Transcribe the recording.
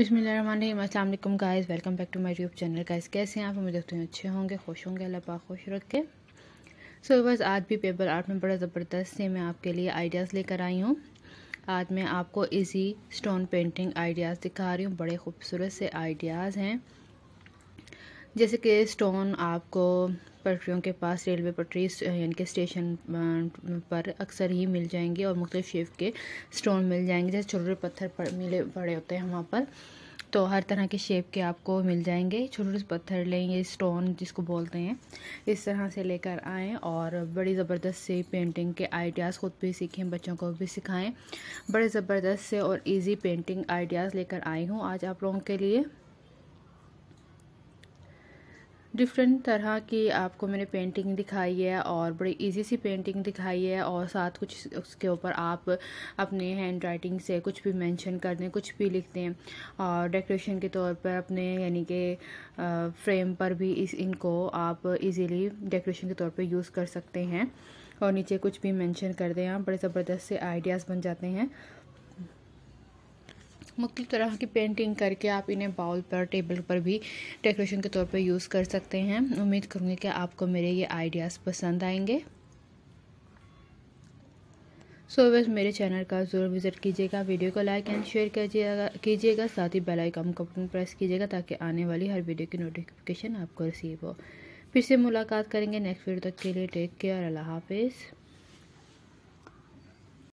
बिसमीम guys welcome back to my YouTube channel guys कैसे हैं आप हमें देखते हैं अच्छे होंगे खुश होंगे अल्लाह पाक खुश रखे सो so, बस आज भी पेपर आर्ट में बड़ा ज़बरदस्त से मैं आपके लिए आइडियाज़ लेकर आई हूँ आज मैं आपको इजी स्टोन पेंटिंग आइडियाज़ दिखा रही हूँ बड़े खूबसूरत से आइडियाज़ हैं जैसे कि स्टोन आपको पटरीों के पास रेलवे पटरी यानी कि स्टेशन पर अक्सर ही मिल जाएंगे और मुख्तु शेप के स्टोन मिल जाएंगे जैसे छोटे पत्थर पड़, मिले पड़े होते हैं वहाँ पर तो हर तरह के शेप के आपको मिल जाएंगे छोटे छोटे पत्थर लेंगे स्टोन जिसको बोलते हैं इस तरह से लेकर आएँ और बड़ी ज़बरदस्त से पेंटिंग के आइडियाज़ ख़ुद भी सीखें बच्चों को भी सिखाएं बड़े ज़बरदस्त से और इजी पेंटिंग आइडियाज़ लेकर आई हूँ आज आप लोगों के लिए डिफरेंट तरह की आपको मैंने पेंटिंग दिखाई है और बड़ी इजी सी पेंटिंग दिखाई है और साथ कुछ उसके ऊपर आप अपने हैंड राइटिंग से कुछ भी मेंशन कर दें कुछ भी लिख दें और डेकोरेशन के तौर पर अपने यानी कि फ्रेम पर भी इस इनको आप इजीली डेकोरेशन के तौर पर यूज़ कर सकते हैं और नीचे कुछ भी मेंशन कर दें आप बड़े ज़बरदस्त से आइडियाज़ बन जाते हैं मुख्तु तरह की पेंटिंग करके आप इन्हें बाउल पर टेबल पर भी डेकोरेशन के तौर पर यूज़ कर सकते हैं उम्मीद करूँगी कि आपको मेरे ये आइडियाज़ पसंद आएंगे सो so, बस मेरे चैनल का ज़रूर विज़िट कीजिएगा वीडियो को लाइक एंड शेयर कीजिएगा कीजिएगा साथ ही बेल आइकन को बटन प्रेस कीजिएगा ताकि आने वाली हर वीडियो की नोटिफिकेशन आपको रिसीव हो फिर से मुलाकात करेंगे नेक्स्ट वीडियो तक के लिए टेक केयर अल्लाह हाफिज़